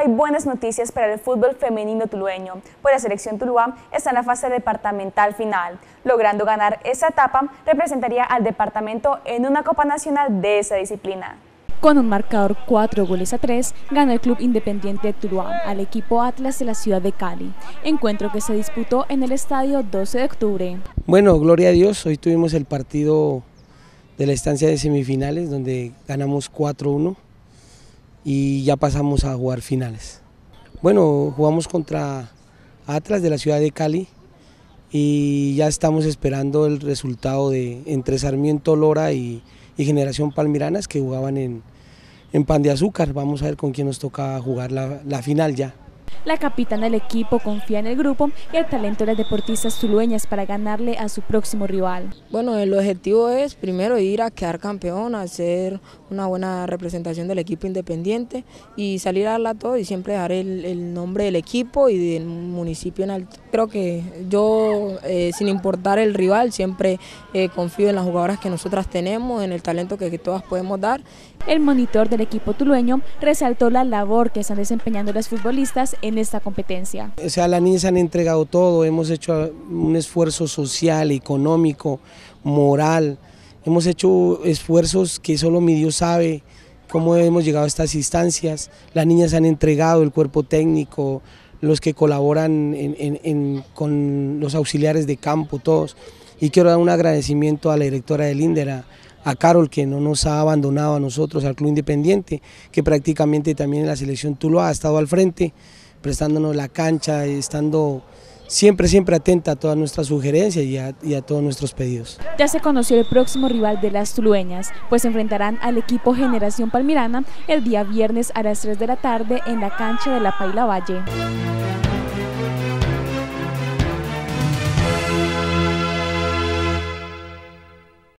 hay buenas noticias para el fútbol femenino tulueño, pues la selección tuluá está en la fase departamental final. Logrando ganar esa etapa, representaría al departamento en una Copa Nacional de esa disciplina. Con un marcador 4 goles a 3, ganó el club independiente de Tuluá al equipo Atlas de la ciudad de Cali, encuentro que se disputó en el estadio 12 de octubre. Bueno, gloria a Dios, hoy tuvimos el partido de la estancia de semifinales donde ganamos 4-1 y ya pasamos a jugar finales. Bueno, jugamos contra Atlas de la ciudad de Cali y ya estamos esperando el resultado de entre Sarmiento Lora y, Generación Palmiranas que jugaban en, Pan de Azúcar. Vamos a ver con quién nos toca jugar la final ya. La capitana del equipo confía en el grupo y el talento de las deportistas tulueñas para ganarle a su próximo rival. Bueno, el objetivo es primero ir a quedar campeón, hacer una buena representación del equipo independiente y salir a darla todo y siempre dar el, nombre del equipo y del municipio en alto. Creo que yo, eh, sin importar el rival, siempre eh, confío en las jugadoras que nosotras tenemos, en el talento que, todas podemos dar. El monitor del equipo tulueño resaltó la labor que están desempeñando las futbolistas en en esta competencia? O sea, las niñas han entregado todo, hemos hecho un esfuerzo social, económico, moral, hemos hecho esfuerzos que solo mi Dios sabe cómo hemos llegado a estas instancias, las niñas han entregado el cuerpo técnico, los que colaboran con los auxiliares de campo, todos. Y quiero dar un agradecimiento a la directora del Indera, a Carol, que no nos ha abandonado a nosotros, al Club Independiente, que prácticamente también en la selección Tuluá ha estado al frente prestándonos la cancha, y estando siempre, siempre atenta a todas nuestras sugerencias y a, todos nuestros pedidos. Ya se conoció el próximo rival de las tulueñas, pues enfrentarán al equipo Generación Palmirana el día viernes a las 3 de la tarde en la cancha de La Paila Valle.